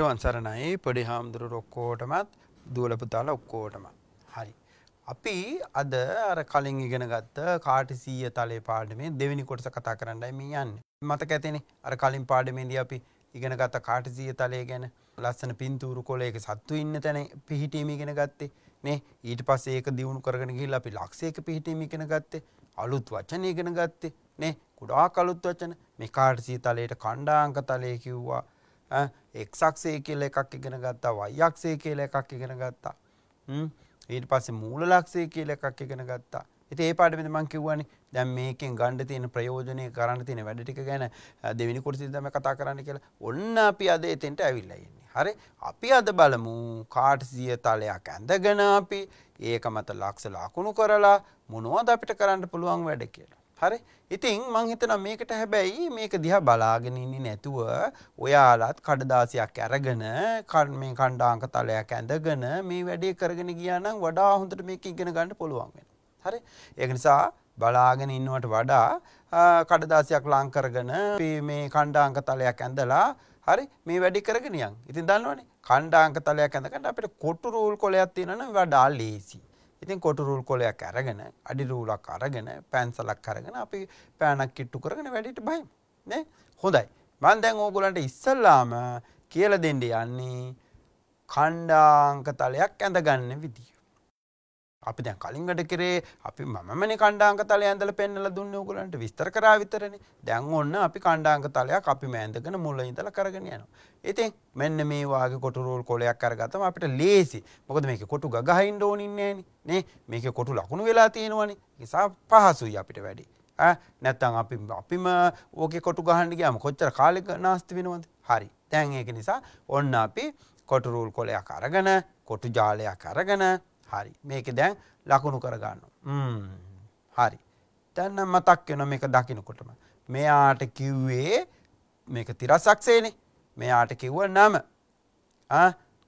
තෙරුවන් සරණයි පොඩි හාමුදුරු ඔක්කෝටමත් දූලපුතාල ඔක්කෝටම. හරි. අපි අද අර කලින් ඉගෙන ගත්ත කාටිසීය තලේ පාඩමේ දෙවිනි කොටස කතා කරන්නයි මේ යන්න. මතක ඇතිනේ අර කලින් පාඩමේදී අපි ඉගෙන ගත්ත කාටිසීය තලය ගැන ලස්සන පින්තූරු කොලයක සත්තු ඉන්න තැන පිහිටීම ඉගෙන ගත්තේ නේ ඊට පස්සේ ඒක දියුණු කරගෙන ගිහිල්ලා අපි ලක්ෂයක පිහිටීම ඉගෙන ගත්තේ අලුත් වචන ඉගෙන ගත්තේ නේ ගොඩාක් අලුත් වචන මේ කාටිසීය තලයට කණ්ඩාංක තලය කිව්වා එක්සක්සේ කියල එකක් ඉගෙන ගත්තා වයක්සේ කියල එකක් ඉගෙන ගත්තා ඊට පස්සේ මූල ලක්ෂේ කියල එකක් ඉගෙන ගත්තා ඉති ඒ පාට මං කිව්වනි දැම් මේකෙන් ගණඩ තියෙන ප්‍රයෝජනය කරන්න තියෙන වැඩටික ගැන දෙවිනි කුරසිදම කතා කරන්න කියලා ඔන්න අපි අද එතෙන්ට ඇවිල්ලයන්නේ හරි අපි අද බලමු කාටසිය තලයක් ඇඳගෙන අපි ඒක මත ලක්ෂ ලකුණු කරලා මොනුවද අපිට කරන්න පුළුවන් වැඩ කියලා හරි ඉතින් මං හිතනවා මේකට හැබැයි මේක දිහා බලාගෙන ඉන්නේ නැතුව ඔයාලත් කඩදාසියක් අරගෙන මේ කණ්ඩාංක තලයක් ඇඳගෙන මේ වැඩේ කරගෙන ගියා නම් වඩා හොඳට මේක ඉගෙන ගන්න පුළුවන් වෙනවා. හරි? ඒක නිසා බලාගෙන ඉන්නවට වඩා කඩදාසියක් ලං කරගෙන මේ කණ්ඩාංක තලයක් ඇඳලා හරි මේ වැඩි කරගෙන යන්. ඉතින් දන්නවනේ කණ්ඩාංක තලයක් ඇඳගන්න අපිට කොටු රූල් කොලයක් තියෙනවනම් වඩා ලේසියි. ඉතින් කොටු රූල් කොලයක් අරගෙන අඩි රූලක් අරගෙන පෑන්සලක් අරගෙන අපි පෑනක් කිට්ටු කරගෙන වැඩිට බයි නේ හොඳයි මම දැන් ඕගොල්ලන්ට ඉස්සල්ලාම කියලා දෙන්න යන්නේ ඛණ්ඩාංක තලයක් ඇඳගන්න විදිය අපි දැන් කලින් වැඩ කරේ අපි මමනේ කණ්ඩාංක තලය ඇඳලා පෙන්නලා දුන්නේ උගලන්ට විස්තර කරා විතරනේ. දැන් ඔන්න අපි කණ්ඩාංක තලයක් අපි මෑඳගෙන මුල ඉඳලා කරගෙන යනවා. ඉතින් මෙන්න මේ වාගේ කොටු රෝල් කොලයක් අරගත්තම අපිට ලේසි. මොකද මේකේ කොටු ගගහින්න ඕනින්නේ නෑනේ. මේකේ කොටු ලකුණු වෙලා තියෙනවනේ. නිසා පහසුයි අපිට වැඩි. නැත්තං අපි අපිම ඕක කොටු ගහන්න ගියාම කොච්චර කාලෙක නාස්ති වෙනවද? හරි. දැන් ඒක නිසා ඔන්න අපි කොටු රූල් කොලයක් අරගෙන කොටු ජාලයක් අරගෙන හරි මේක දැන් ලකුණු කරගන්න හරි තැන්න මතක් වෙන මේක දකිනකොටම මෙයාට කිව්වේ මේක තිරසක්සේනේ මෙයාට කිව්ව නම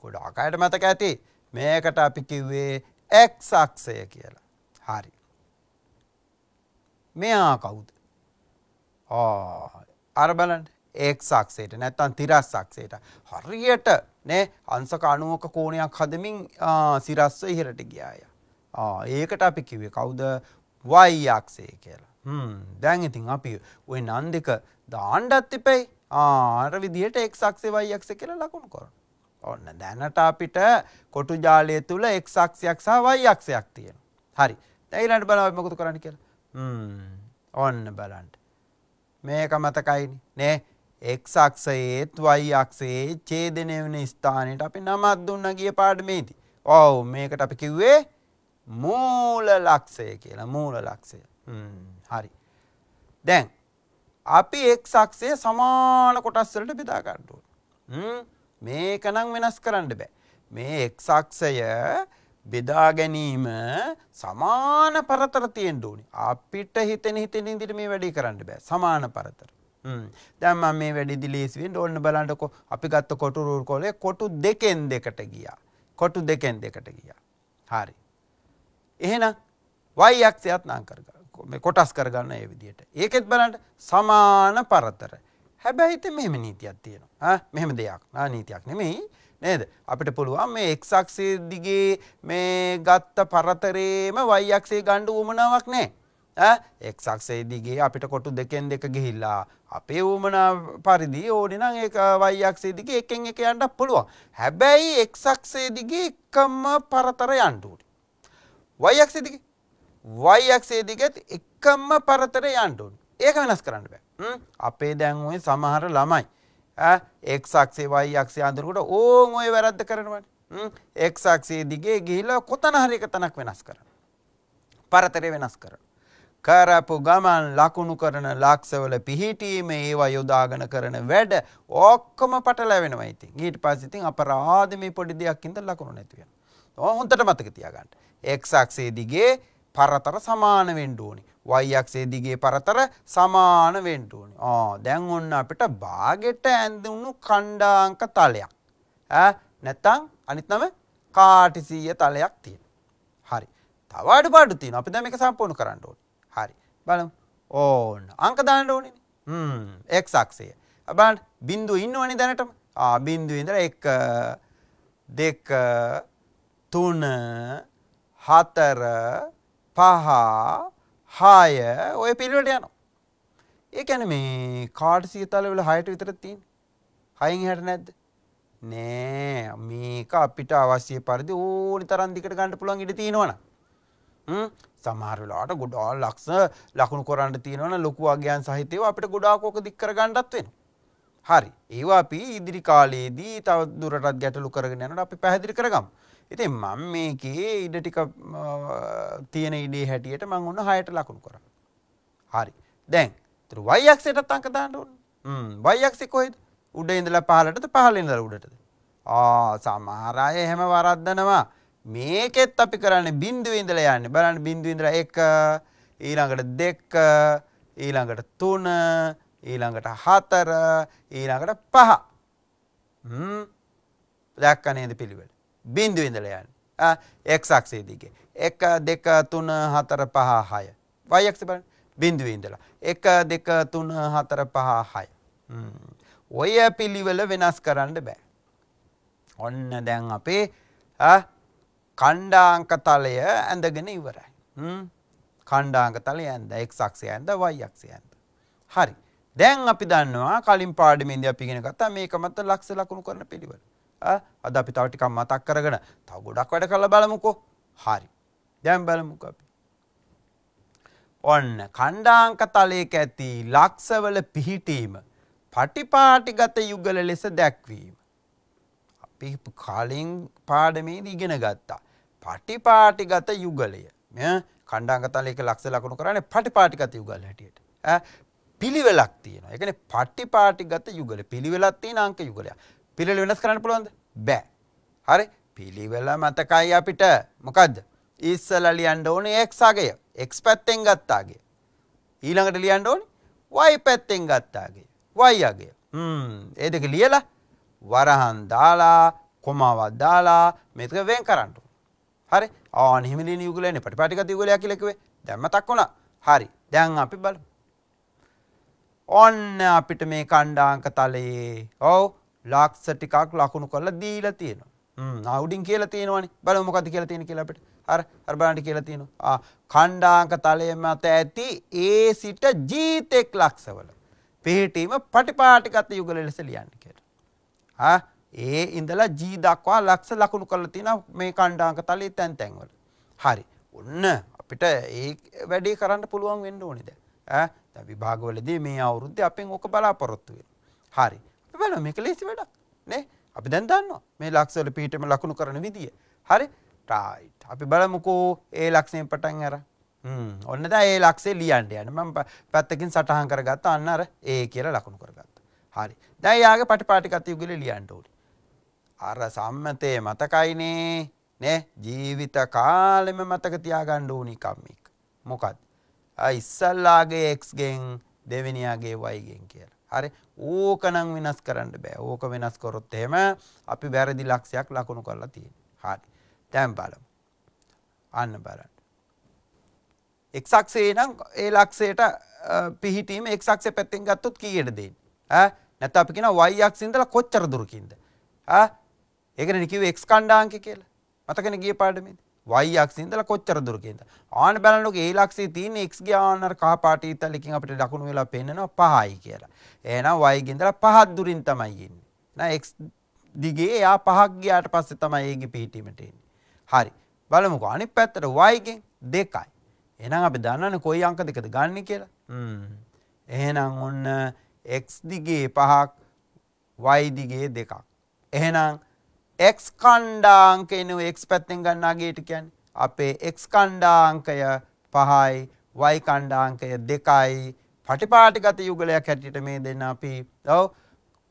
ගොඩ අකායට මතක ඇති මේකට අපි කිව්වේ එක්සක්සය කියලා හරි මෙයා කවුද අර බලන්න ඒක්සක්සේට නැත්තන් තිරස්සක්සේට හරියට නෑ අංසක අනුවක කෝණයක් හදමින් සිරස්ව ඉහලට ගියාය. ඒකට අපි කිවේ කවුද වයියක්සේ කියලා. දැන් ඉතින් අපි ඔය නන් දෙක දාණ්ඩත් එපැයි ආර විදිහට එක්සක්සේ වයියක්ස කියලා ලකුණු කරන. ඔන්න දැනට අපිට කොටු ජාලය තුළ එක්සක්ෂයක් සහ වයියක්ෂයක් තියෙන. හරි දැයිලට බලව මකුතු කරන්න කියලා. ඔන්න බලන්ට. මේක මතකයිනි නෑ x අක්ෂයේත් y අක්ෂයේ ඡේදනය වෙන ස්ථානයට අපි නමක් දුන්නා ගිය පාඩමේදී. ඔව් මේකට අපි කිව්වේ මූල ලක්ෂය කියලා මූල ලක්ෂය. හරි. දැන් අපි x අක්ෂය සමාන කොටස් වලට බෙදා ගන්න ඕනේ. මේක නම් වෙනස් කරන්න බෑ. මේ x අක්ෂය බෙදා ගැනීම සමාන පරතර තියෙන්න ඕනේ. අපිට හිතෙන හිතෙන ඉදිරියට මේ වැඩේ කරන්න බෑ. සමාන පරතර. දැන් මම මේ වැඩිදි ලේසියෙන් ඕන්න බලන්නකො අපි ගත්ත කොටු රූල් කෝලේ කොටු දෙකෙන් දෙකට ගියා. කොටු දෙකෙන් දෙකට ගියා. හරි. එහෙනම් y අක්ෂයත් නම් කරගන්න. මේ කොටස් කරගන්න ඒ විදිහට. ඒකෙත් බලන්න සමාන පරතර. හැබැයි ඉතින් මෙහෙම නීතියක් තියෙනවා. ඈ මෙහෙම දෙයක්. ආ නීතියක් නෙමෙයි. නේද? අපිට පුළුවන් මේ x අක්ෂයේ දිගේ මේ ගත්ත පරතරේම y අක්ෂේ ගන්න උවමනාවක් නැහැ. එක්සක්සේදිගේ අපිට කොටු දෙකෙන් දෙක ගිහිල්ලා අපේ වූමනා පරිදි ඕනිනං ඒ වයියක්සේදිගේ එකෙන් එක යන්නක් පුළුවන් හැබැයි එක්සක්සේදිගේ එකම්ම පරතර යන්ටුට වයියක්සේදිග වයියක්සේදිගෙත් එකම්ම පරතර යන්ටුන් ඒක වෙනස් කරන්න බෑ අපේ දැන්ුවේ සමහර ළමයි එක්සක්සේ වයියක්ෂේ අඳුරකුට ඕන් ඔය වැරද්ද කරනවට එක්සක්සේ දිගේ ගිහිලා කොතන හරික තනක් වෙනස් කරන පරතරය වෙනස් කරන කරපු ගමන් ලකුණු කරන ලක්ෂවල පිහිටීම ඒවා යොදාගෙන කරන වැඩ ඔක්කොම පටලැවෙනවා ඉතින්. ඊට පස්සේ ඉතින් අපරාධමේ පොඩි දෙයක් ඉඳන් ලකුණු නැති වෙනවා. හොඳට මතක තියාගන්න. x අක්ෂයේ දිගේ පරතර සමාන වෙන්න ඕනි. y අක්ෂයේ දිගේ පරතර සමාන වෙන්න ඕනි. ආ දැන් ඔන්න අපිට බාගෙට ඇඳුණු ඛණ්ඩාංක තලයක්. ඈ නැත්තම් අනිත් නම කාටිසීය තලයක් තියෙනවා. හරි. තව අඩුපාඩු තියෙනවා. අපි දැන් මේක සම්පූර්ණ කරන්න ඕනේ. බලමු. ඕන්න. අංක දාන්න ඕනේ. හ්ම් x අක්ෂය. බලන්න බිංදුව ඉන්නවනේ දැනටම. ආ බිංදුව ඉඳලා 1 2 3 4 5 6 ඔය පිළිවෙලට යනවා. ඒ කියන්නේ මේ කාර්ටීය තලවල 6ට විතර තියෙන්නේ. 6න් එහාට නැද්ද? නෑ මේක අපිට අවශ්‍ය පරිදි ඕනි තරම් දිකට ගන්න පුළුවන් ඉඩ තියෙනවනම්. හ්ම් සමහරවෙලාට ගොඩාල් ලක්ෂ ලකුණු කොරන්න තියෙනවන ලොකු අගයන් සහිතව අපිට ගොඩාකෝක දික්කරගණ්ඩත් වෙන. හරි ඒවා අපි ඉදිරි කාලයේදී තව දුරටත් ගැටලු කරගෙන යනට අපි පැහැදිලි කරගම්. ඉති මං මේකේ ඉඩ ටික තියෙන ඉඩේ හැටියට මං ඔන්න හයට ලකුණු කරන්න. හරි දැන් තුර වයියක්ෂයටත් අංක දාන්න ඕන වයියක්ෂි කොයිද උඩ ඉඳලා පහලටද පහලින්දල උඩටද. ආ සමහරය එහෙම වරද්දනවා. මේකෙත් අපි කරන්නේ බිඳුවේ ඉඳලා යන්නේ. බලන්න බිඳුවේ ඉඳලා 1 ඊළඟට 2 ඊළඟට 3 ඊළඟට 4 ඊළඟට 5. හ්ම්. දැක්ක නේද පිළිවෙල? බිඳුවේ ඉඳලා යන්නේ. ආ x අක්ෂයේ දිගේ. 1 2 3 4 5 6. y අක්ෂය බලන්න. බිඳුවේ ඉඳලා 1 2 3 4 5 6. හ්ම්. ඔය පිළිවෙල වෙනස් කරන්න බෑ. ඔන්න දැන් අපේ ආ කණ්ඩාංක තලය ඇඳගෙන ඉවරයි. කණ්ඩාංක තලය ඇන්ද එක් සක්ෂය ඇන්ද වයි අක්ෂය ඇන්ද. හරි දැන් අපි දන්නවා කලින් පාඩමින්ද අපිගෙන කතා මේක මත ලක්ෂ ලකුණු කරන පිළිවෙල. අද අපි තවටිකම් මතක් කරගෙන තව ගොඩක් වැඩ කළ බලමුකෝ හරි දැම් බලමුක අපි. ඔන්න කණ්ඩාංක තලයක ඇති ලක්ෂවල පිහිටීම පටිපාටිගත යුගල ලෙස දැක්වීම. අපි කාලින් පාඩමේද ඉගෙන ගත්තා. පටිපාටිගත යුගලය මෙ කණ්ඩාගතලයක ලක්ෂ ලකුණු කරන්නේ පටිපාටිගත යුගල් හැටියට පිළිවෙලක් තියෙන එකන පටිපාටිගත යුගල පිළිවෙලත් තියෙන අංක යුගලයක් පිළිවෙල වෙනස් කරන්න පුළුවන්ද බෑ හරි පිළිවෙල මතකයි අපිට මොකද්ද ඉස්සල ලියන්න ඕනේ x අගය x පැත්තෙන් ගත්තාගේ ඊළඟට ලියන්න ඕනේ y පැත්තෙන් ගත්තාගේ y අගය හ්ම් ඒ දෙක ලියලා වරහන් දාලා කොමාවක් දාලා මේක වෙන් කරන්න හරි ආනෙමිලි නියුගලන පටිපටික යුගලයක් කිලෙකවේ දැම්මතක් වුණා හරි දැන් අපි බලමු ඔන්න අපිට මේ කණ්ඩාංක තලයේ ඔව් ලක්ෂ ටිකක් ලකුණු කරලා දීලා තියෙනවා අවුඩින් කියලා තියෙනවනේ බලමු මොකද්ද කියලා තියෙන කියලා අපිට අර අර බලන්න කියලා තියෙනවා ආ කණ්ඩාංක තලය මත ඇති A සිට G තෙක් ලක්ෂවල පිහිටීම පටිපාටිගත යුගල ලෙස ලියන්න කියලා ආ ඒ ඉඳලා G දක්වා ලක්ෂ ලකුණු කරලා තියෙනවා මේ කණ්ඩායක තලයේ තැන් තැන්වල. හරි. ඔන්න අපිට ඒ වැඩේ කරන්න පුළුවන් වෙන්න ඕනේ දැන්. ඈ දැන් විභාගවලදී මේ අවුරුද්දේ අපෙන් ඕක බලාපොරොත්තු වෙනවා. හරි. අපි බලමු මේක ලේසි වැඩක්. නේ? අපි දැන් දන්නවා මේ ලක්ෂවල පිටේම ලකුණු කරන විදිය. හරි. රයිට්. අපි බලමුකෝ ඒ ලක්ෂයෙන් පටන් අරන්. ඔන්න දැන් ඒ ලක්ෂේ ලියන්න යන්න මම පැත්තකින් සටහන් කරගත්තා අන්න අර ඒ කියලා ලකුණු කරගත්තා. හරි. දැන් යාගේ පටිපාටි කතියුගලේ ලියන්න ඕනේ. අර සම්මතය මතකයිනේ නේ ජීවිත කාලෙම මතක තියාගන්න ඕනි කම්මික්. මොකත් ඉස්සල්ලාගේ එක්ස්ගෙන් දෙවිනියාගේ වයිගෙන් කියලා. හරි ඕකනං වෙනස් කරන්න බෑ ඕක වෙනස් කොරොත් එහෙම අපි වැරදි ලක්ෂයක් ලකුණු කරලා තියෙන හරි තැම් බලමු අන්න බලන්න එක්සක්සේ නම් ඒ ලක්ෂයට පිහිටීම එක්සක්ෂේ පැත්තෙන් ගත්තොත් කීයට දෙන්නේ ඈ නැත්නම් අපි කියනවා y අක්ෂේ ඉඳලා කොච්චර දුරකින්ද ඈ ඒකනේ කිව්වේ x ඛණ්ඩාංක කියලා. මතකනේ ගිය පාඩමේදී. y අක්ෂේ ඉඳලා කොච්චර දුර කියලා. ආන බලනකොට ඒ ලක්ෂයේ තියෙන x ගේ ආන අර කහ පාට ඉතලකින් අපිට ලකුණු වෙලා පෙන්නනවා 5යි කියලා. එහෙනම් y ගේ ඉඳලා 5ක් දුරින් තමයි ඉන්නේ. නෑ x දිගේ එයා 5ක් ගියාට පස්සේ තමයි ඒගේ පිහිටීමට එන්නේ. හරි. බලමුකෝ අනිත් පැත්තට y ගෙන් 2යි. එහෙනම් අපි දන්නවනේ කොයි අංක දෙකද ගන්න කියලා. හ්ම්. එහෙනම් ඔන්න x දිගේ 5ක් y දිගේ 2ක්. එහෙනම් x ඛණ්ඩාංක එනු x පැත්තෙන් ගන්න අගයට කියන්නේ අපේ x ඛණ්ඩාංකය 5යි y ඛණ්ඩාංකය 2යි පටිපාටිගත යුගලයක් හැටියට මේ දෙන්න අපි ඔව්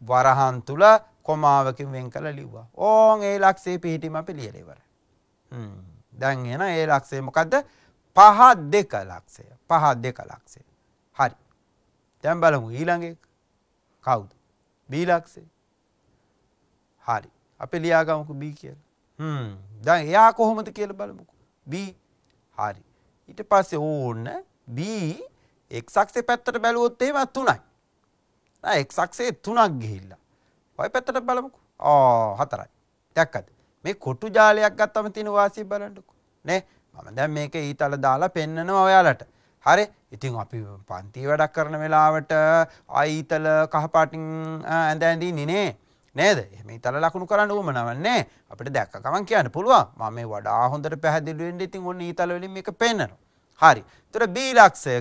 වරහන් තුල කොමාවකින් වෙන් කරලා ලිව්වා. ඕන් ඒ ලක්ෂයේ පිහිටීම අපි ලියලා ඉවරයි. හ්ම්. දැන් එන ඒ ලක්ෂය මොකද්ද? 5 2 ලක්ෂය. 5 2 ලක්ෂය. හරි. දැන් බලමු ඊළඟ එක. කවුද? බී ලක්ෂය. හරි. අප ලියාගමකු බී කියල ද එයා කොහොමද කියල බලමුකු බී හරි ඊට පස්සේ ඕන්න බී එක්සක්සේ පැත්තට බැලුවොත්තේමත් තුනයි එක්සක්සේ තුනක් ගිහිල්ලා ඔය පැත්තට බලමුකු ඕ හතරයි දැක්කද මේ කොටු ජාලයක් ගත්තම තින වාසී බලන්නකු නෑ මම දැන් මේක ඊතල දාලා පෙන්නනවා ඔයාලට හරි ඉතින් අපි පන්ති වැඩක් කරන වෙලාවට අයිතල කහපාටින් ඇඳ ඇඳී නිනේ නේද එහම තල ලකුණු කරන්න ූමනවන්නේ අපට දැක්ක ගමන් කියන්න පුළුවන් ම මේ වඩා හොඳට පැහැදිලුවෙන්ට ඉතින් ඔන්න ඉතලවලින් එක පෙන්න්නනවා. හරි තුර බීලක්ෂය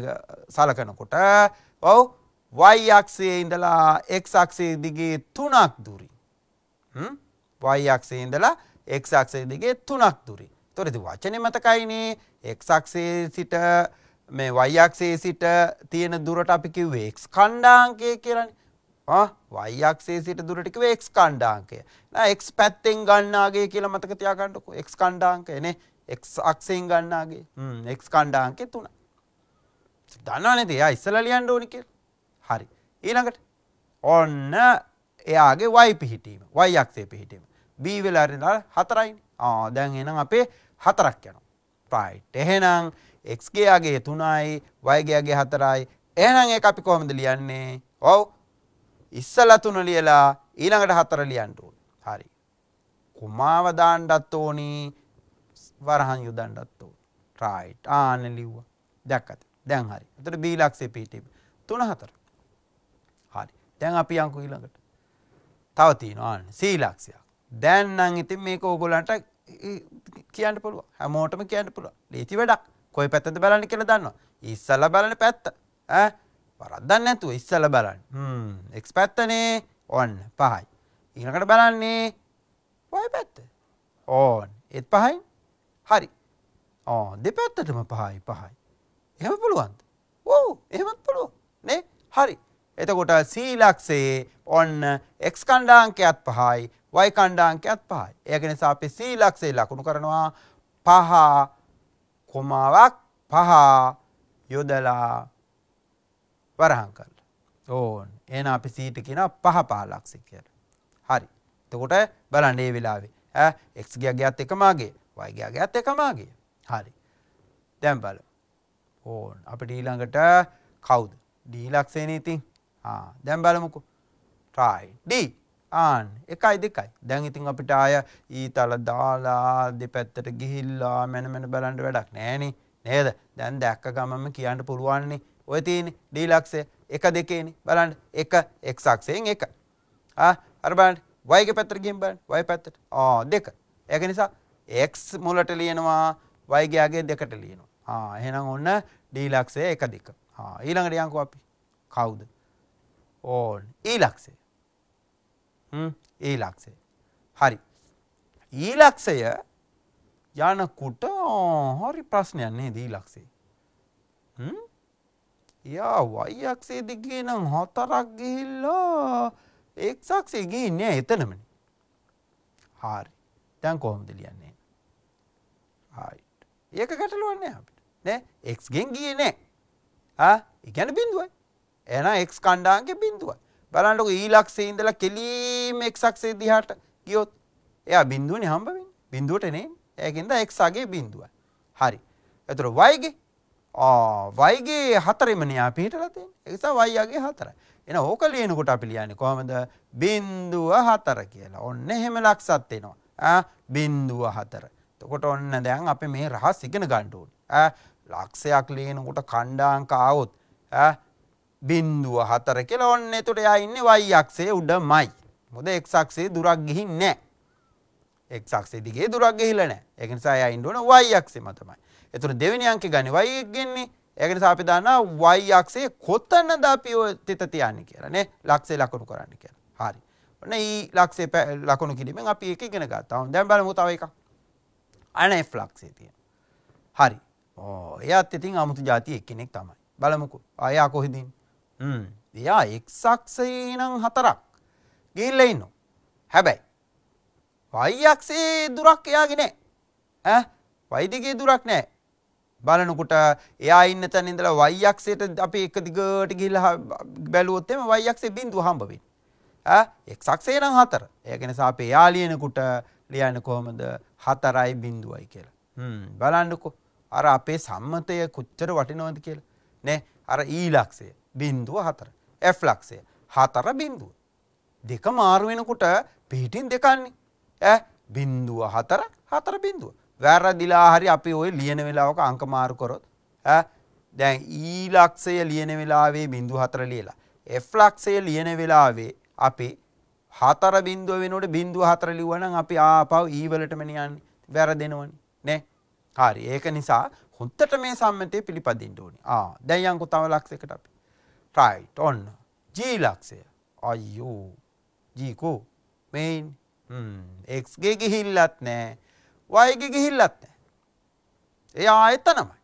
සලකනකොට ඔව වයියක්ෂයේ ඉඳලා එක්ක්ෂේ දිගේ තුනක් දුරි වයියක්ෂේ ඉඳලා එක්ක්ෂේ දිගේ තුනක් දුරි තොරදි වචනය මතකයිනේ එක්ක්ෂේ සිට මේ වයියක්ෂේ සිට තියෙන දුරට අපි කිව්වේ එක්ස් කණ්ඩාංකය කියරන්නේ y අක්ෂයේ සිට දුරට කිව්වේ x ඛණ්ඩාංකය. නෑ x පැත්තෙන් ගන්නාගේ කියලා මතක තියාගන්නකෝ. x ඛණ්ඩාංකය නේ. x අක්ෂයෙන් ගන්නාගේ. හ්ම් x ඛණ්ඩාංකය 3. දන්නවනේ තේ. එයා ඉස්සලා ලියන්න ඕනි කියලා. හරි. ඊළඟට ඔන්න එයාගේ y පිහිටීම. y අක්ෂයේ පිහිටීම. b වෙලා ඉඳලා 4යිනේ. ආ දැන් එහෙනම් අපේ 4ක් යනවා. right. එහෙනම් x ගේ යගේ 3යි y ගේ යගේ 4යි. එහෙනම් ඒක අපි කොහොමද ලියන්නේ? ඔව් ඉස්සලා තුන ලියලා ඊළඟට හතර ලියන්න ඕන. හරි. කුමාව දාන්නත් ඕනි වරහන් යොදන්නත් ඕනි. රයිට්. ආන ලිව්වා. දැක්කද? දැන් හරි. එතකොට B ලක්ෂේ පිටිප. 3 4. හරි. දැන් අපි යන්කු ඊළඟට. තව තියෙනවා ආන C ලක්ෂයක්. දැන් නම් ඉතින් මේක ඕගොල්ලන්ට කියන්න පුළුවන්. හැමෝටම කියන්න පුළුවන්. ලීති වැඩක්. කොයි පැත්තද බලන්න කියලා දන්නවා. ඉස්සලා බලන පැත්ත. ඈ වරද්දන්න නැතුව ඉස්සල බලන්න එක් පැත්තනේ ඔන්න පහයි. ඉනකට බලන්නේ ඔය පැත්ත ඕන් එත් පහයි හරි ඕ දෙපැත්තටම පහයි පහයි. එහෙම පුළුවන්ද ඕ එහෙමත් පුළුව නේ හරි එතකොට සීලක්සේ ඔන්න එක්ස් කණ්ඩාංකයත් පහයි වයි කණ්ඩාංකයත් පහයි ඒගෙන සාපි සීලක්සේ ලකුණු කරනවා පහ කොමාවක් පහ යොදලා වරහන් කරල. ඕන් එන අපි සීට කියන පහ පාලක්සි කියල. හරි තකොට බලන්නේ වෙලාවේ එක්ගේ ගත් එකමගේ වයිගේ ගත් එකමගේ හරි දැම් බල ඕන් අප ඩීළඟට කවුද ඩීලක්ෂේනීතින් දැම් බලමුකු ට්‍රයි ඩී ආන් එකයි දෙකයි දැන් ඉතින් අපිට ආය ඊතල දාලා දෙපැත්තට ගිහිල්ලා මැනමැන බලන්ට වැඩක් නෑනේ නේද දැන් දැක්ක ගමම කියන්න පුළුවන්නේ ඔය තියෙන්නේ d ලක්ෂය 1 2 නේ බලන්න 1 x අක්ෂයෙන් 1 ආ අර බලන්න y ගේ පැත්තට ගිහින් බලන්න y පැත්තට ආ 2 ඒක නිසා x මුලට ලියනවා y ගේ අගේ දෙකට ලියනවා ආ එහෙනම් ඔන්න d ලක්ෂය 1 2 ආ ඊළඟට යන්කෝ අපි කවුද ඕන් e ලක්ෂය හ්ම් e ලක්ෂය හරි e ලක්ෂය යනකොට හරි ප්‍රශ්නයක් නේද e ලක්ෂය හ්ම් එයා y අක්ෂයේ දිගේ නම් හතරක් ගිහිල්ලා x අක්ෂයේ ගිහින්නේ එතනමනේ. හරි. දැන් කොහොමද ලියන්නේ? right. ඒක ගැටලුවක් නෑ අපිට. නෑ x ගෙන් ගියේ නෑ. ආ, ඒ කියන්නේ බිඳුවයි. එහෙනම් x කණ්ඩාංගේ බිඳුවයි. බලන්නකො e ලක්ෂයේ ඉඳලා කෙලින්ම x අක්ෂයේ දිහාට ගියොත් එයා බිඳුවනේ හම්බ වෙන්නේ. බිඳුවට නේ. ඒකෙන්ද x අගේ බිඳුවයි. හරි. එතකොට y ගේ ආ වයිගේ හතරෙමනේ ආ පිටලා තියෙන්නේ. ඒ නිසා වයියගේ හතරයි. එහෙනම් ඕක ලියනකොට අපි ලියන්නේ කොහමද? බිඳුව හතර කියලා. ඔන්න එහෙම ලක්ෂත් එනවා. ආ බිඳුව හතර. එතකොට ඔන්න දැන් අපි මේ රහස් ඉගෙන ගන්න ඕනේ. ආ ලක්ෂයක් ලියනකොට ඛණ්ඩාංක ආවොත් ආ බිඳුව හතර කියලා ඔන්න එතකොට යා ඉන්නේ y අක්ෂයේ උඩමයි. මොකද x අක්ෂයේ දුරක් ගිහින් නැහැ. x අක්ෂයේ දිගේ දුරක් ගිහිල්ලා නැහැ. ඒක නිසා යා ඉන්න ඕනේ y අක්ෂේ මතමයි. එතුර දෙවනි අංක ගනි වයික් ගෙන්නේ ඒකට අපි දන්නා y අක්ෂයේ කොතනද අපි ඔය තිත තියන්නේ කියලා නේ ලක්ෂය ලකුණු කරන්න කියලා. හරි. ඔන්න ඊ ලක්ෂයේ ලකුණු කිරීමෙන් අපි ඒක ඉගෙන ගත්තා. දැන් බලමු තව එකක්. අනේ ෆ්ලක්ෂයේ තියෙන. හරි. ඕ එයාත් ඉතින් 아무තු જાති එක්කෙනෙක් තමයි. බලමුකෝ. ආයා කොහෙද ඉන්නේ? හ්ම්. එයා x අක්ෂයේ නම් හතරක් ගිහිල්ලා ඉන්නවා. හැබැයි y අක්ෂයේ දුරක් එයාගේ නැහැ. ඈ? y දිගේ දුරක් නැහැ. බලනකොට එයා ඉන්න තැන ඉඳලා y අක්ෂයට අපි එක දිගට ගිහිල්ලා බැලුවොත් එම y අක්ෂයේ බිඳුව හම්බ වෙන්නේ. ඈ x අක්ෂය නම් 4. ඒක නිසා අපි එයා ලියනකොට ලියන්නේ කොහොමද? 4.0යි කියලා. හ්ම් බලන්නකෝ. අර අපේ සම්මතය කොච්චර වටිනවද කියලා. නේ? අර e ලක්ෂය 0.4. f ලක්ෂය 4.0. දෙක මාරු වෙනකොට පිටින් දෙකන්නේ. ඈ 0.4 4.0 වැරදිලා හරි අපි ওই ලියන වෙලාවක අංක මාරු කරොත් ඈ දැන් E ලක්ෂය ලියන වෙලාවේ 0.4 ලියලා F ලක්ෂය ලියන වෙලාවේ අපි 4 බිඳුව වෙනකොට 0.4 ලිව්වනම් අපි ආපහු E වලටම යන්නේ වැරදෙනවනේ නේ හරි ඒක නිසා හොඳට මේ සම්මතය පිළිපදින්න ඕනේ ආ දැන් යන්කෝ තව ලක්ෂයකට අපි right ඔන්න G ලක්ෂය අයියෝ G කෝ මේන් හ්ම් X ගේ ගිහිල්ලත් නැහැ වයගෙ ගිහිල්ලත් නෑ. ඒ ආයතනමයි.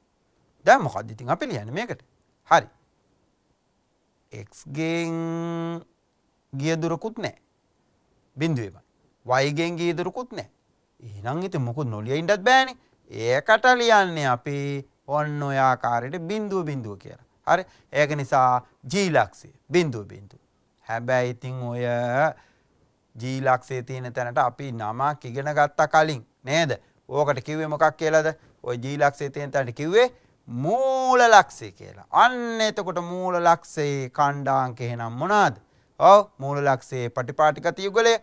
දැන් මොකද්ද ඉතින් අපි ලියන්නේ මේකට? හරි. x ගෙන් ගිය දුරකුත් නෑ. බිඳුවේමයි. y ගෙන් ගිය දුරකුත් නෑ. එහෙනම් ඉතින් මොකුත් නොලිය ඉන්නත් බෑනේ. ඒකට ලියන්නේ අපි ඔන්න ඔය ආකාරයට බිඳුව බිඳුව කියලා. හරි. ඒක නිසා g ලක්ෂය බිඳුව බිඳුව. හැබැයි ඉතින් ඔය ජීලක්ෂේ තියෙන තැනට අපි නමක් ඉගෙන ගත්තා කලින් නේද? ඕකට කිව්වේ මොකක් කියලාද? ওই G ලක්ෂයේ තියෙන තැනට කිව්වේ මූල ලක්ෂය කියලා. අන්න එතකොට මූල ලක්ෂයේ ඛණ්ඩාංක එහෙනම් මොනවාද? ඔව් මූල ලක්ෂයේ පටිපාටිගත යුගලය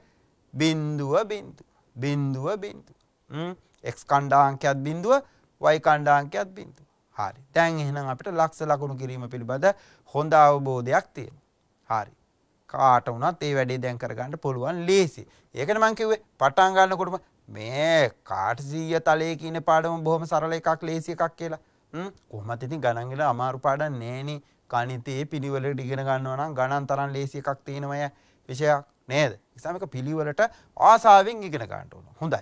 බිඳුව බිඳුව බිඳුව බිඳුව. හ්ම් x ඛණ්ඩාංකයක් බිඳුව y ඛණ්ඩාංකයක් බිඳුව. හරි. දැන් එහෙනම් අපිට ලක්ෂ ලකුණු කිරීම පිළිබඳ හොඳ අවබෝධයක් තියෙනවා. හරි. කාට වුණත් ඒ වැඩේ දැන් කරගන්න පුළුවන් ලේසි. ඒකනේ මම කිව්වේ පටන් ගන්නකොටම මේ කාටසීය තලය කියන පාඩම බොහොම සරල එකක් ලේසි එකක් කියලා කොහොමත් ඉතින් ගණන් කියලා අමාරු පාඩම් නෑනේ ගණිතයේ පිළිවෙලට ඉගෙන ගන්නවා නම් ගණන් තරම් ලේසි එකක් තියෙනමය විෂයක් නේද? නිසා මේක පිළිවෙලට ආසාවෙන් ඉගෙන ගන්න ඕන. හොඳයි.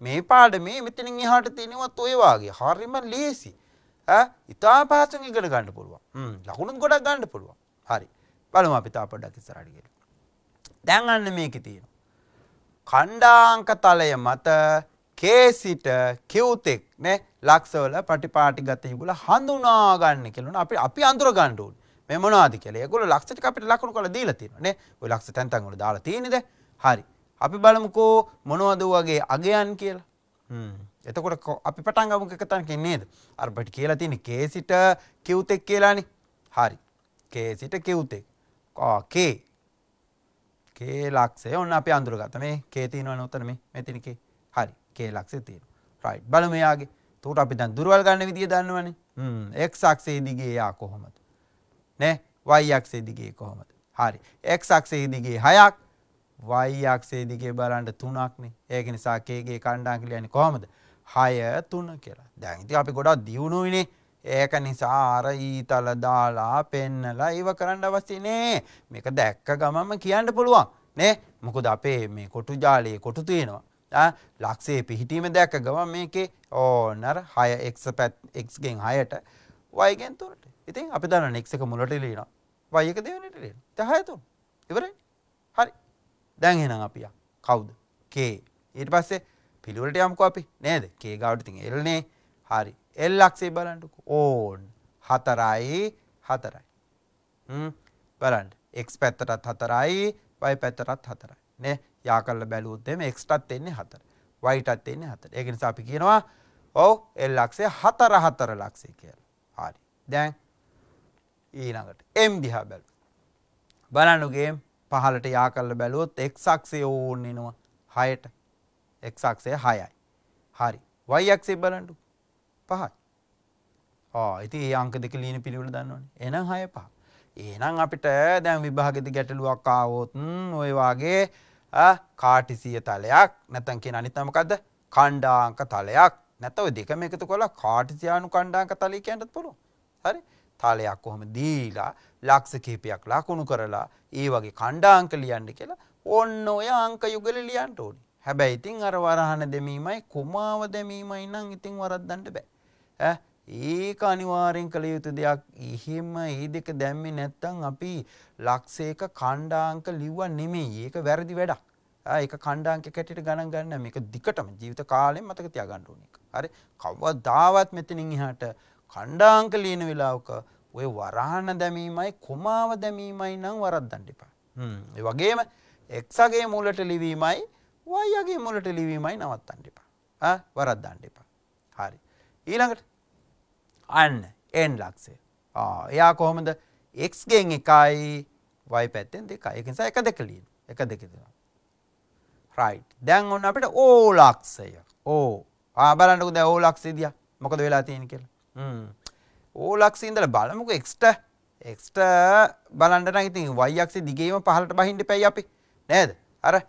මේ පාඩමේ මෙතනින් එහාට තියෙනවත් ඔය වාගේ හරිම ලේසි. ඈ ඉතා පහසුවෙන් ඉගෙන ගන්න පුළුවන්. හ්ම් ලකුණුත් ගොඩක් ගන්න පුළුවන්. හරි. බලමු අපි තා පොඩ්ඩක් ඉස්සරහට ගිහින්. දැන් අන්න මේකේ තියෙනවා. කණ්ඩාංක තලය මත කේසිට කිව්තෙක් නේ ලක්ෂවල ප්‍රතිපාටිගත හිගුල හඳුනාගන්න කියලන අපි අපි අඳුර ගණ්ඩුවන් මෙ මොනාද කියලේ ගොල ලක්ෂට අපිට ලකුණු කළ දීලා තියෙනනේ ඔය ලක්ෂ තැන්තන්ගොල දාලා තියෙනද හරි අපි බලමුකෝ මොනවද වගේ අගයන් කියලා එතකොට අපි පටන්ගමු එකතන්ක නේද අර්පට කියලා තියෙන කේසිට කිව්තෙක් කියලානේ හරි කේසිට කිව්තෙක් කේ කේ ලක්ෂය ඔන්න අපි අඳුරගත මේ කේ තියෙනවනේ උතන මේ මෙතන කේ හරි කේ ලක්ෂය e තියෙනවා රයිට් බලමු එයාගේ එතකොට අපි දැන් දුරවල් ගන්න විදිය දන්නවනේ හ්ම් x අක්ෂයේ දිගේ එයා කොහොමද නෑ y අක්ෂයේ දිගේ කොහොමද හරි x අක්ෂයේ දිගේ 6ක් y අක්ෂයේ දිගේ බලන්න 3ක්නේ ඒක නිසා කේගේ කණ්ඩාංක ලියන්නේ කොහොමද 6 3 කියලා දැන් ඉතින් අපි ගොඩක් දියුණුයිනේ ඒක නිසා අර ඊතල දාලා පෙන්නලා ඉව කරන්න අවශ්‍ය නෑ. මේක දැක්ක ගමම කියන්න පුළුවන්. නේ? මොකද අපේ මේ කොටු ජාලයේ කොටු තියෙනවා. ආ ලක්ෂයේ පිහිටීම දැක්ක ගමන් මේකේ ඕනර 6x පැත් x ගෙන් 6ට y ගෙන් 3ට. ඉතින් අපි දන්නවනේ x එක මුලට ලියනවා. y එක දෙවෙනිට ලියනවා. ඉතින් 6 3. ඉවරයි. හරි. දැන් එහෙනම් අපි කවුද? k. ඊට පස්සේ පිළිවෙලට යමුකෝ අපි. නේද? k ගාවට ඉතින් l නේ. හරි. එල්ලක්සේ බලන්ටකු ඕන් හතරයි හතරයි බලන්ට එක් පැත්තරත් හතරයි වයි පැතරත් හතරයි නේ යා කරල බැලූත්තෙම එක්ටත් එන්නේ හතර වයිටත් එන්නේ හතර ඒගෙන සාපි කියනවා ඔව එල්ලක්සේ හතර හතර ලක්සේ කියල හරි දැන් ඊනඟට එම් දිහා බැලු බලනුගේ පහලට යා කරල බැලුවොත් එක්සක්සේ ඕන්නෙනවා හයට එක්සක්සේ හයයි හරි වයික්සේ බලඩු පහයි. ආ ඉතින් ඒ අංක දෙක ලියන පිළිවෙල දන්නවනේ. එහෙනම් 6 5. එහෙනම් අපිට දැන් විභාගෙද ගැටලුවක් ආවොත් ওই වාගේ කාටිසිය තලයක් නැත්නම් කියන අනිත් මොකද්ද? ඛණ්ඩාංක තලයක්. නැත්නම් ওই දෙකම එකතු කරලා කාටිසියානු ඛණ්ඩාංක තලය කියන්නත් පුළුවන්. හරි? තලයක් කොහොම දීලා ලක්ෂ කිහිපයක් ලකුණු කරලා ඒ වගේ ඛණ්ඩාංක ලියන්න කියලා ඔන්න ඔය අංක යුගල ලියන්න ඕනේ. හැබැයි ඉතින් අර වරහන දෙමීමයි කුමාව දෙමීමයි නම් ඉතින් වරද්දන්න බෑ. ඈ ඒක අනිවාර්යෙන් කළ යුතු දෙයක්. එහෙම ඒ දෙක දැම්මේ නැත්නම් අපි ලක්ෂයක ඛණ්ඩාංක ලිව්වා නෙමෙයි. ඒක වැරදි වැඩක්. ආ ඒක ඛණ්ඩාංකයක් හැටියට ගණන් ගන්න මේක දිකටම ජීවිත කාලෙම මතක තියාගන්න ඕන එක. හරි. කවදාවත් මෙතනින් එහාට ඛණ්ඩාංක ලියන වෙලාවක ඔය වරහන දැමීමයි කොමාව දැමීමයි නම් වරද්දන්න එපා. හ්ම්. ඒ වගේම x ගේ මූලට ලිවීමයි y ගේ මූලට ලිවීමයි නවත්තන්න එපා. ආ වරද්දන්න එපා. හරි. ඊළඟට අන්න එන් ලක්ෂය එයා කොහොමද එක්ගෙන් එකයි වයි පැත්තෙන් දෙක එකනිසා එක දෙක ලියන එක දෙක දෙනවා රයි් දැන් ඔන්න අපිට ඕ ලක්ෂය ඕ ආබලන්නකු දැ ඕ ලක්ෂේදිය මොකද වෙලා තියෙන කියලා ඕ ලක්ෂීන්දල බලමුක එක්ට එක්ට බලන්න ඉතින් වයික්සි දිගේම පහලට බහින්ට පැයි අපි නේද අර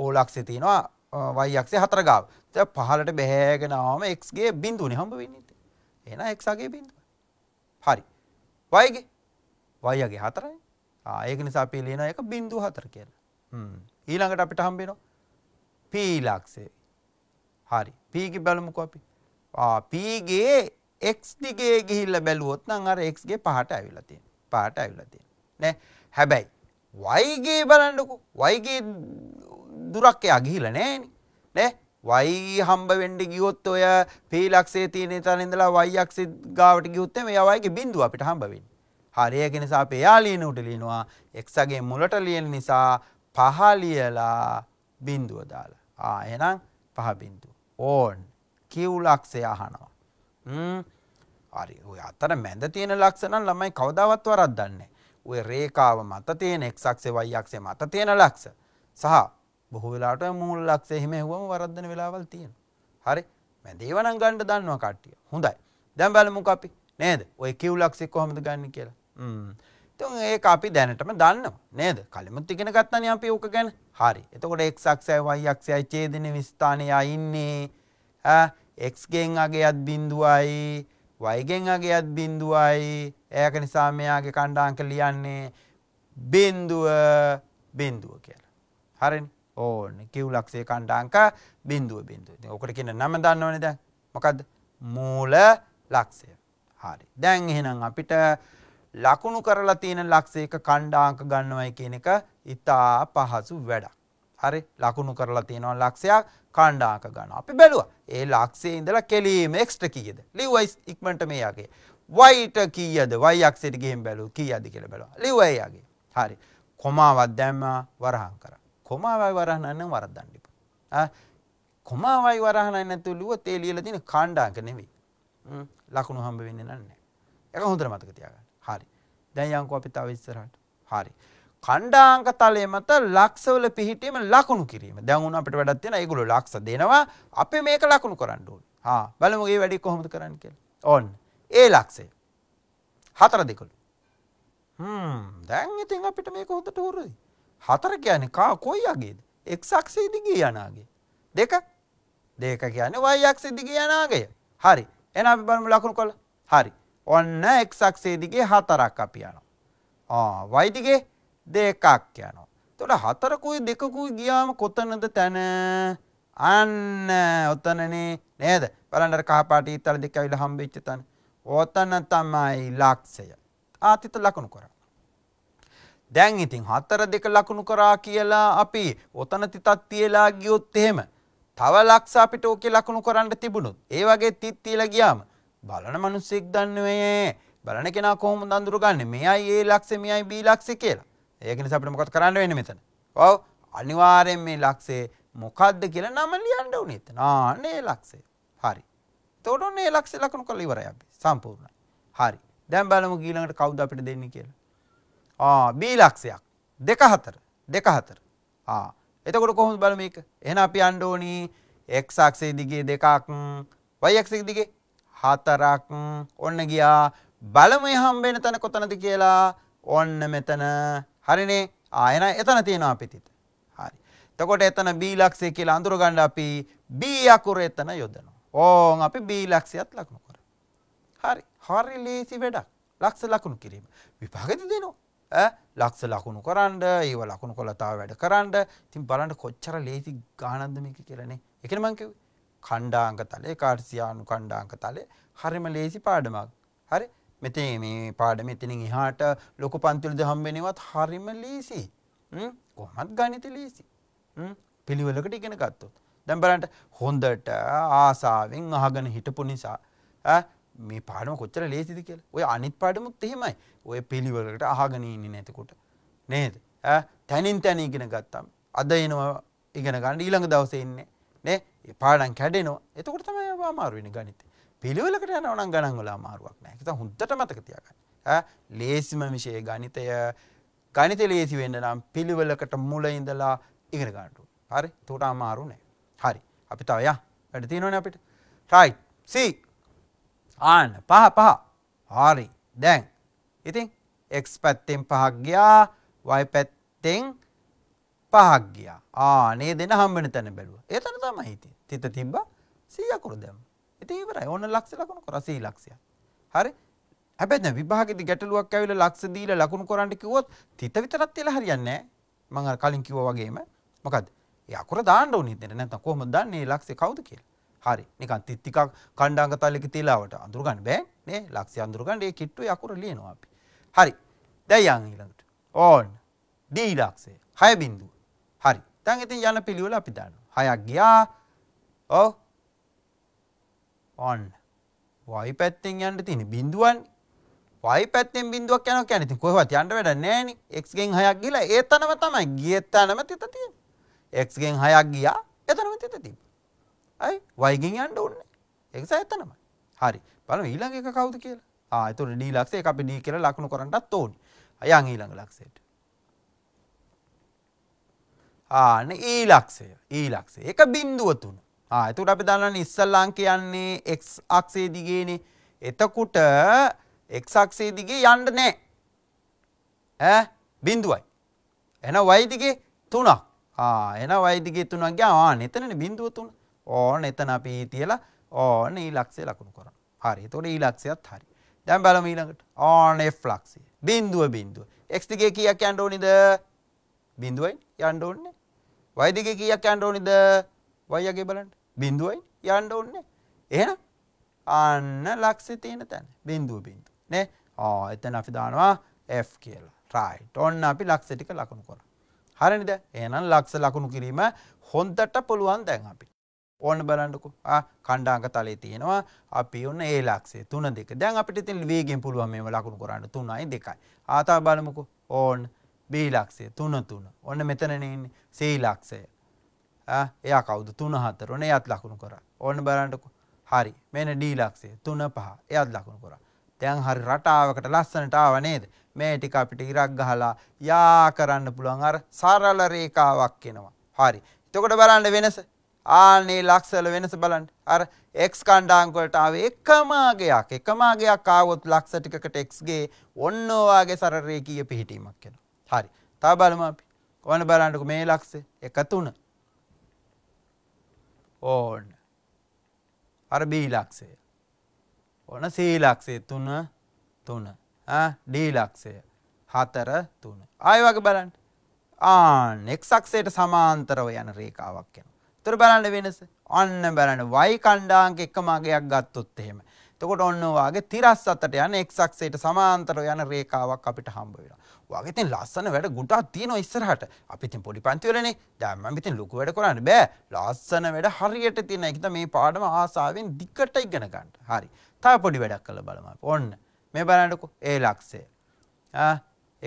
ඕලක්ෂේ තියෙනවා y අක්ෂය හතර ගාව. දැන් පහළට බැහැගෙන ආවම x ගේ බිඳුවනේ හම්බ වෙන්නේ. එහෙනම් x ගේ බිඳුව. හරි. y ගේ y ගේ හතරයි. ආ ඒක නිසා අපි ලියනවා ඒක 0.4 කියලා. හ්ම්. ඊළඟට අපිට හම්බ වෙනවා p ලක්ෂය. හරි. p ගේ බලමුකෝ අපි. ආ p ගේ x දිගේ ගිහිල්ලා බැලුවොත් නම් අර x ගේ පහට ඇවිල්ලා තියෙනවා. පහට ඇවිල්ලා තියෙනවා. නෑ. හැබැයි y ගේ බලන්නකෝ. y ගේ දුරක් එයා ගිහිල්ලා නෑනේ නේ වයි හම්බ වෙන්ඩ ගියොත් ඔය පීලක්ෂේ තියෙන තන ඉඳලා වයික්ෂි ගාවට ගියුත්තේ මේ වයිගේ බිඳුව අපිට හම්බවෙන්න. හරියක නිසා පෙයා ලියන උට ලිනවා එක්සගේ මුලට ලියන නිසා පහලියලා බින්දුව දාලා. ආ එනම් පහබින්දු. ඕන් කිව්ලක්ෂය අහනවා. හරි ඔය අතර මැද තියෙන ලක්ෂණන් ළමයි කවදාවත් වරත් දන්නේ. ඔය රේකාව මත තියෙන එක්සක්ෂේ වයික්ෂේ මත තියෙන ලක්ෂ සහ බොහෝ වෙලාට මූල් ලක්ෂය එහෙම ඇහුවම වරද්දන වෙලාවල් තියෙනවා හරි මම දේවනම් ගන්න දන්නවා කට්ටිය හොඳයි දැන් බලමුක අපි නේද ඔය කිව් ලක්ෂය කොහොමද ගන්න කියලා හ්ම් ඉතින් ඒක අපි දැනටම දන්නවා නේද කලිමුත් ඉගෙන ගත්තානේ අපි ඕක ගැන හරි එතකොට x අක්ෂයයි y අක්ෂයයි ඡේදන විස්ථානයයි ඉන්නේ ආ x ගෙන් අගයත් බිඳුවයි y ගෙන් අගයත් බිඳුවයි ඒක නිසා මෙයාගේ කණ්ඩාංක ලියන්නේ බිඳුව බිඳුව කියලා හරිනේ ඕන කිව්ලක්ෂය කණ්ඩාංක බින්දුව බින්දුව ඕකට කියන නම දන්නවන දැන් මොකද මූල ලක්ෂය හරි දැන් එහෙනම් අපිට ලකුණු කරලා තියෙන ලක්ෂයක කණ්ඩාංක ගන්නවයි කියන එක ඉතා පහසු වැඩක් හරි ලකුණු කරලා තියෙනවා ලක්ෂයක් කණ්ඩාක ගන්න අපි බැලුව ඒ ලක්ෂේ ඉඳලා කෙලීම එක්ස්ට කියද ලිවයිස් ඉක්මට මේයාගේ වයිට කියද වයි අක්ෂයට ගේම් බැලු කියද කියල බැලවා ලිවයියාගේ හරි කොමාවත් දැම්ම වරහන් කරා කොමාවයි වරහනන්නම් වරද්දන්න එපා. කොමාවයි වරහනයි නැතුව ලිව්වොත් ඒ ලියලා තියෙන කාණ්ඩාංක නෙමෙයි. ලකුණු හම්බ වෙන්නේ නැහැ. ඒක හොඳට මතක තියාගන්න. හරි. දැන් යන්කෝ අපි තව ඉස්සරහට. හරි. කණ්ඩාංක තලය මත ලක්ෂවල පිහිටීම ලකුණු කිරීම. දැන් උන අපිට වැඩක් තියෙනවා. ඒගොල්ලෝ ලක්ෂ දෙනවා. අපි මේක ලකුණු කරන්න ඕනේ. හා බලමු මේ වැඩේ කොහොමද කරන්න කියලා. ඕන්න. ඒ ලක්ෂය. හතර දෙකළු. හ්ම්. දැන් ඉතින් අපිට මේක හොඳට උරුයි. හතර කියන්නේ කා කොයි යගේද? x අක්ෂයේ දිගේ යනාගේ. දෙක දෙක කියන්නේ y අක්ෂයේ දිගේ යනාගය. හරි. එහෙනම් අපි බලමු ලකුණු කොළ. හරි. ඔන්න x අක්ෂයේ දිගේ හතරක් අපි යනවා. ආ y දිගේ දෙකක් යනවා. එතකොට හතරකුයි දෙකකුයි ගියාම කොතනද තැන? අන්න ඔතනනේ නේද? බලන්න අර කහ පාට ඊතල දෙක ඇවිල්ලා හම්බෙච්ච තැන. ඔතන තමයි ලක්ෂය. ආතිත ලකුණු කරා. දැන් ඉතින් හතර දෙක ලකුණු කරා කියලා අපි ඔතන තිතත් තියලා ගියොත් එහෙම තව ලක්ෂ අපිට ඕකේ ලකුණු කරන්න තිබුණොත් ඒ වගේ තිත් තියලා ගියාම බලන මිනිස්සෙක් දන්නේ බලන කෙනා කොහොමද අඳුරගන්නේ මෙයයි ඒ ලක්ෂය මෙයයි බී ලක්ෂය කියලා. ඒක නිසා අපිට මොකද කරන්න වෙන්නේ මෙතන? ඔව් අනිවාර්යෙන් මේ ලක්ෂය මොකද්ද කියලා නම ලියන්න ඕනේ එතන. ආනේ ලක්ෂය. හරි. එතකොට ඔන්නේ ලක්ෂය ලකුණු කරලා ඉවරයි අපි. සම්පූර්ණයි. හරි. දැන් බලමු ඊළඟට කවුද අපිට දෙන්නේ කියලා. බීලක්ෂයක් දෙක හතර දෙක හතර එතකොට කොහොම බලම එක එන අපි අන්්ඩෝනී එක්සාක්ෂේ දිගේ දෙකක් වයක්ෂක් දිගේ හතරක් ඔන්න ගියා බලමය හම්බෙන තැන කොතනති කියලා ඔන්න මෙතන හරිනේ ආයන එතන තියෙනවා අපිතිත හරි තකොට එතන බීලක්ෂේ කියලා අඳුරගණ්ඩ අපි බීයකුර එතන යොදනවා ඕන් අපි බීලක්ෂයත් ලක්ුණු කර හරි හරි ලේසි වැඩක් ලක්ස ලකුණු කිරීම විපාගති දෙනවා ලක්ස ලකුණු කරන්ඩ ඒව ලකුණු කොලතාව වැඩ කරන්ඩ තින් බලන්ට කොච්චර ලේසි ගානන්දමික කියරනේ එකන මංකව කණ්ඩාංක තලේ කාර්සියානු කණ්ඩාංක තලේ හරිම ලේසි පාඩමක් හරි මෙතේ මේ පාඩම එතිනින් එහාට ලොක පන්තුල්ද හම්බෙනවත් හරිම ලේසි කොහමත් ගනිත ලේසි පිළිවලකට ඉගෙන ගත්තොත් දැම්බලන්ට හොඳට ආසාාවෙන් අහගන හිටපු නිසා මේ පාඩම කොච්චර ලේසිද කියලා. ඔය අනිත් පාඩමුත් එහෙමයි. ඔය පිළිවෙලකට අහගෙන ඉන්නේ නැතකොට. නේද? ඈ තනින් තන ඉගෙන ගත්තාම අද එනවා ඉගෙන ගන්න ඊළඟ දවසේ ඉන්නේ. නේ? ඒ පාඩම් කැඩෙනවා. එතකොට තමයි ඔබ අමාරු වෙන්නේ ගණිතේ. පිළිවෙලකට යනවා නම් ගණන් වල අමාරුවක් නැහැ. ඒක තමයි හොඳට මතක තියාගන්න. ඈ ලේසිම විෂය ගණිතය. ගණිතේ ලේසි වෙන්න නම් පිළිවෙලකට මුල ඉඳලා ඉගෙන ගන්න ඕනේ. හරි? එතකොට අමාරු නැහැ. හරි. අපි තව යා. වැඩ තියෙනවනේ අපිට. right. see ආන්න පහ පහ හාරි දැන් ඉතින් එක් පැත්තෙන් පහක් ගියා වයි පැත්තෙන් පහක් ගියා ආනේ දෙන හම්බෙන තැන බැලුව ඒ තන තමයි ඉතින් තිත තිබ්බ සීයකුරු දැම් ඉතින් ඉවරයි ඔන්න ලක්ෂ ලකුණු කරා සී ලක්ෂය හරි හැබැයි දැන් විභාගෙදි ගැටලුවක් ඇවිල්ලා ලක්ෂ දීලා ලකුණු කරන්න කිව්වොත් තිත විතරක් තියලා හරියන්නේ නැහැ මම අර කලින් කිව්වා වගේම මොකද ඒ අකුර දාන්න ඕනේ ඉතින් නැත්නම් කොහොමද දන්නේ ලක්ෂය කවුද කියලා හරි නිකන් තිත්තිකක් කණ්ඩාංගතලක තිලාවට අඳුරගන්න බෑ නේ ලක්ෂය අඳුරගන්න ඒ කිට්ටු යකුර ලියනවා අපි. හරි. දැන් යන් ඊළඟට. ඕන් D ලක්ෂය 6 බිංදුව. හරි. දැන් ඉතින් යන පිළිවෙල අපි දානවා. 6ක් ගියා. ඔව්. ඕන් y පැත්තෙන් යන්න තියෙන බිංදුවන්නේ. y පැත්තෙන් බිංදුවක් යනවා කියන්නේ ඉතින් කොහෙවත් යන්න වැඩක් නැහැ x ගෙන් 6ක් ගිහලා ඒ තැනම තමයි ගිය තැනම තිත තියෙන්නේ. x ගෙන් 6ක් ගියා. එතනම තිත තිබ්බා. අයි වයිගෙන් යන්න ඕන්නේ. ඒකස එතනමයි. හරි. බලමු ඊළඟ එක කවුද කියලා. ආ එතකොට D ලක්ෂය ඒක අපි D කියලා ලකුණු කරන්නත් ඕනේ. අයන් ඊළඟ ලක්ෂයට. ආන E ලක්ෂය. E ලක්ෂය. ඒක බිඳුව 3. ආ එතකොට අපි දන්නවනේ ඉස්සල්ලාම් කියන්නේ x අක්ෂයේ දිගේනේ. එතකොට x අක්ෂයේ දිගේ යන්න නැහැ. ඈ බිඳුවයි. එන y දිගේ 3ක්. ආ එන y දිගේ 3ක් ගියා. ආ එතනනේ බිඳුව 3. ඕන එතන අපි තියලා ඕන ඊලක්ෂය ලකුණු කරන. හරි. එතකොට ඊලක්ෂයත් හරි. දැන් බලමු ඊළඟට. ඕන f ලක්ෂය. බිඳුව බිඳුව. x දිගේ කීයක් යන්න ඕනිද? බිඳුවයි යන්න ඕනේ. y දිගේ කීයක් යන්න ඕනිද? y යගේ බලන්න. බිඳුවයි යන්න ඕනේ. එහෙනම් අන්න ලක්ෂය තියෙන තැන. බිඳුව බිඳුව. නේ? ආ එතන අපි දානවා f කියලා. right. ඔන්න අපි ලක්ෂය ටික ලකුණු කරා. හරිනිද? එහෙනම් ලක්ෂ ලකුණු කිරීම හොඳට පුළුවන් දැන් අපිට. ඕන්න බලන්නකු කණ්ඩාංග තලේ තියෙනවා අපි ඔන්න ඒ ලක්ෂේ තුන දෙක දැන් අපිට ඉතින් වේගෙන් පුළුවන් මේව ලකුණු කරන්න තුනයි දෙකයි ආතා බලමුකෝ ඕන් B ලක්ෂය තුන තුන ඔන්න මෙතනනේ ඉන්නේ C ලක්ෂය එයා කවුද තුන හතර ඔන්න එයත් ලකුණු කරා ඕන්න බලන්නකෝ හරි මෙන්න D ලක්ෂය තුන පහ එයත් ලකුණු කරා දැන් හරි රටාවකට ලස්සනට ආව නේද මේ ටික අපිට ඉරක් ගහලා යා කරන්න පුළුවන් අර සරල රේඛාවක් එනවා හරි එතකොට බලන්න වෙනස ආනේ ලක්ෂවල වෙනස බලන්න. අර x කණ්ඩාංක වලට ආවේ එකම අගයක්. එකම අගයක් ආවොත් ලක්ෂ ටිකකට x ගේ ඔන්න ඔයාගේ සරල රේඛීය පිහිටීමක් වෙනවා. හරි. තව බලමු අපි. කොහොමද බලන්නකො මේ ලක්ෂය 1 3. ඕන්න. අර B ලක්ෂය. ඕන C ලක්ෂය 3 3. ආ D ලක්ෂය 4 3. ආයෙ වගේ බලන්න. ආ x අක්ෂයට සමාන්තරව යන රේඛාවක් යනවා. තොර බලන්න වෙනස ඔන්න බලන්න y කණ්ඩාංක එකම අගයක් ගත්තොත් එහෙම. එතකොට ඔන්න ඔයාගේ තිරස් අතට යන x අක්ෂයට සමාන්තරව යන රේඛාවක් අපිට හම්බ වෙනවා. ඔයාගේ ඉතින් ලස්සන වැඩ ගොඩක් තියෙනවා ඉස්සරහට. අපි ඉතින් පොඩි පන්ති වලනේ. දැන් මම ඉතින් ලොකු වැඩ කරන්න බෑ. ලස්සන වැඩ හරියට තියෙන එක මේ පාඩම ආසාවෙන් දිගට ඉගෙන ගන්න. හරි. තව පොඩි වැඩක් කරලා බලමු. ඔන්න මේ බලන්නකො ඒ ලක්ෂය. ආ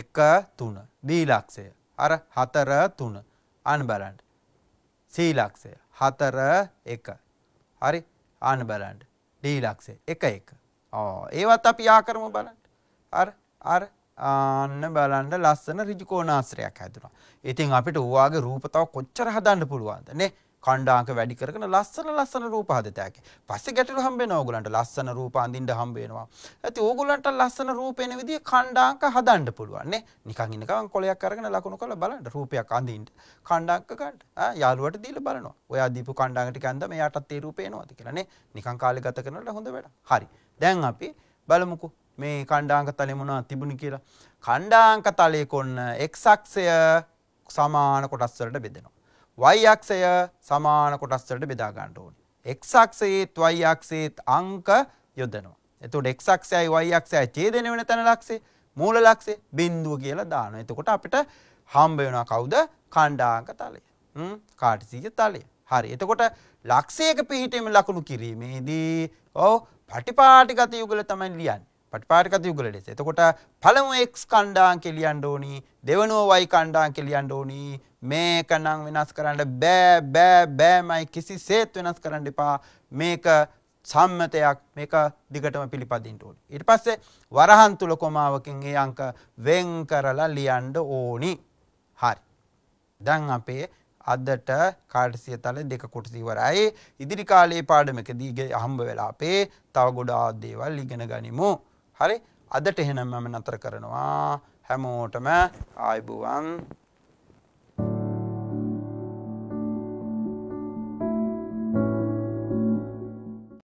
1 3 දී ලක්ෂය. අර 4 3 අන්න බලන්න. සීලක්ෂය හතර එක හරි ආන බලන්ට ඩීලක්ෂය එක එක ඒවත් අපි යාකරම බලට අර අර ආන්න බලන්ට ලස්සන රිජිකෝනාශ්‍රයක් හැතුවා ඉතින් අපිට ඕවාගේ රූපතාව කොච්චර හදන්න පුළුවන්ද නේ කණ්ඩාංක වැඩි කරගෙන ලස්සන ලස්සන රූප හදතෑකි. පස්සේ ගැටලු හම්බ වෙනවා ඕගලන්ට ලස්සන රූප අඳින්න හම්බ වෙනවා. ඇති ඕගලන්ට ලස්සන රූප එන විදිය කණ්ඩාංක හදන්න පුළුවන් නේ. නිකන් ඉන්න ගමන් කොලයක් අරගෙන ලකුණු කරලා බලන්න රූපයක් අඳින්න. කණ්ඩාංක ගන්න. ආ යාළුවට දීලා බලනවා. ඔයා දීපු කණ්ඩාංක ටික අඳම එයාටත් ඒ රූපේ එනවාද කියලා නේ. නිකන් කාලේ ගත කරනකොට හොඳ වැඩක්. හරි. දැන් අපි බලමුකෝ මේ කණ්ඩාංක තලෙ මොනවද තිබුණේ කියලා. කණ්ඩාංක තලයේ කොන්න x අක්ෂය සමාන කොටස් වලට බෙදෙනවා. y අක්ෂය සමාන කොටස් වලට බෙදා ගන්න ඕනේ x අක්ෂයේත් y අක්ෂයේත් අංක යොදනවා එතකොට x අක්ෂයයි y අක්ෂයයි ඡේදනය වෙන තැන ලක්ෂය මූල ලක්ෂය බිඳුව කියලා දානවා එතකොට අපිට හම්බ වෙනවා කවුද ඛණ්ඩාංක තලය හ්ම් කාටිසිය තලය හරි එතකොට ලක්ෂයක පිහිටීම ලකුණු කිරීමේදී ඔව් පටිපාටිගත යුගල තමයි ලියන්නේ පටිපාටිකත යුගල ලෙස. එතකොට පළමු x කණ්ඩාංකය ලියන්න ඕනි, දෙවෙනුව y කණ්ඩාංකය ලියන්න ඕනි. මේක නම් වෙනස් කරන්න බෑ බෑ බෑමයි කිසිසේත් වෙනස් කරන්න එපා. මේක සම්මතයක් මේක දිගටම පිළිපදින්න ඕනි. ඊට පස්සේ වරහන් තුල කොමාවකින් ඒ අංක වෙන් කරලා ලියන්න ඕනි. හරි. දැන් අපේ අදට කාටසිය තල දෙක කොටස ඉවරයි. ඉදිරි කාලයේ පාඩමකදී හම්බ වෙලා අපේ තව ගොඩාක් දේවල් ඉගෙන ගනිමු. හරි අදට එහෙනම් මම නතර කරනවා හැමෝටම ආයිබුවන්